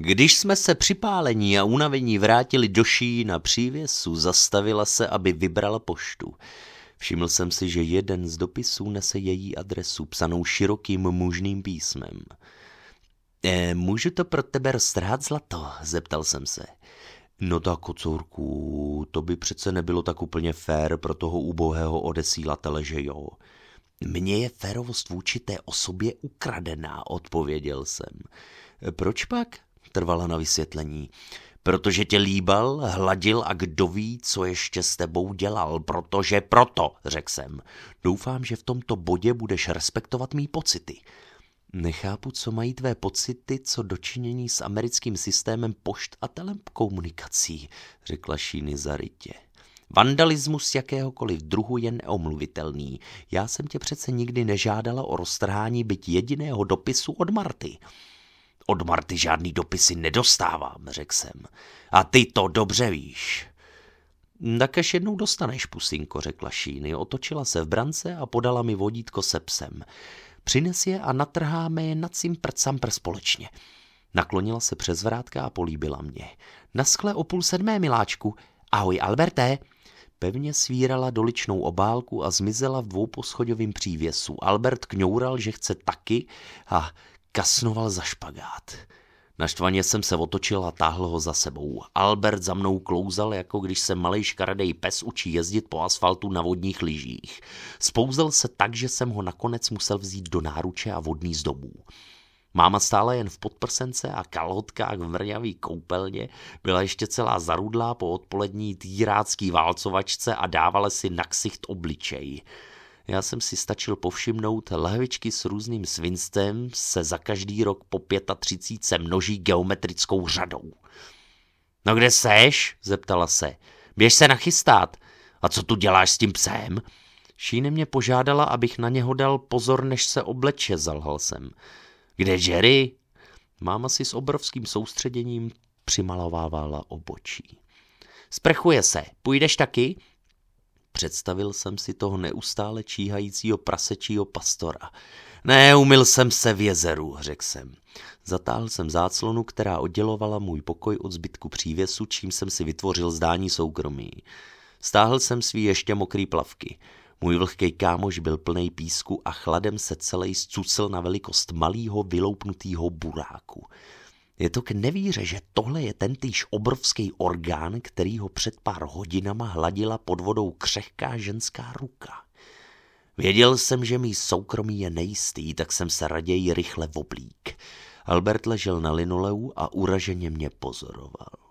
Když jsme se připálení a unavení vrátili do ší na přívěsu, zastavila se, aby vybrala poštu. Všiml jsem si, že jeden z dopisů nese její adresu, psanou širokým mužným písmem. E, můžu to pro tebe roztrhat, zlato? zeptal jsem se. No tak, kocourku, to by přece nebylo tak úplně fér pro toho ubohého odesílatele, že jo? Mně je férovost vůči té osobě ukradená, odpověděl jsem. Proč pak? trvala na vysvětlení. Protože tě líbal, hladil a kdo ví, co ještě s tebou dělal, protože proto, řekl jsem. Doufám, že v tomto bodě budeš respektovat mý pocity. Nechápu, co mají tvé pocity, co dočinění s americkým systémem pošt a telekomunikací, řekla Šíny zarytě. Vandalismus jakéhokoliv druhu je neomluvitelný. Já jsem tě přece nikdy nežádala o roztrhání byť jediného dopisu od Marty od Marty žádný dopisy nedostávám, řekl jsem. A ty to dobře víš. Tak až jednou dostaneš, pusinko, řekla Šíny, otočila se v brance a podala mi vodítko se psem. Přines je a natrháme je nad prcam pr společně. Naklonila se přes vrátka a políbila mě. Na skle o půl sedmé, miláčku. Ahoj, Alberté. Pevně svírala doličnou obálku a zmizela v dvouposchodovém přívěsu. Albert kňoural, že chce taky a kasnoval za špagát. Naštvaně jsem se otočil a táhl ho za sebou. Albert za mnou klouzal, jako když se malej škaredej pes učí jezdit po asfaltu na vodních lyžích. Spouzel se tak, že jsem ho nakonec musel vzít do náruče a vodní z Máma stála jen v podprsence a kalhotkách v mrňavý koupelně, byla ještě celá zarudlá po odpolední týrácký válcovačce a dávala si na ksicht obličej. Já jsem si stačil povšimnout lahvičky s různým svinstvem se za každý rok po 35 množí geometrickou řadou. No kde seš? zeptala se. Běž se nachystat. A co tu děláš s tím psem? Šíny mě požádala, abych na něho dal pozor, než se obleče, zalhal jsem. Kde Jerry? Máma si s obrovským soustředěním přimalovávala obočí. Sprchuje se, půjdeš taky? Představil jsem si toho neustále číhajícího prasečího pastora. Ne, umyl jsem se v jezeru, řekl jsem. Zatáhl jsem záclonu, která oddělovala můj pokoj od zbytku přívěsu, čím jsem si vytvořil zdání soukromí. Stáhl jsem svý ještě mokrý plavky. Můj vlhký kámoš byl plný písku a chladem se celý zcucl na velikost malého vyloupnutého buráku. Je to k nevíře, že tohle je ten týž obrovský orgán, který ho před pár hodinama hladila pod vodou křehká ženská ruka. Věděl jsem, že mý soukromí je nejistý, tak jsem se raději rychle voblík. Albert ležel na linoleu a uraženě mě pozoroval.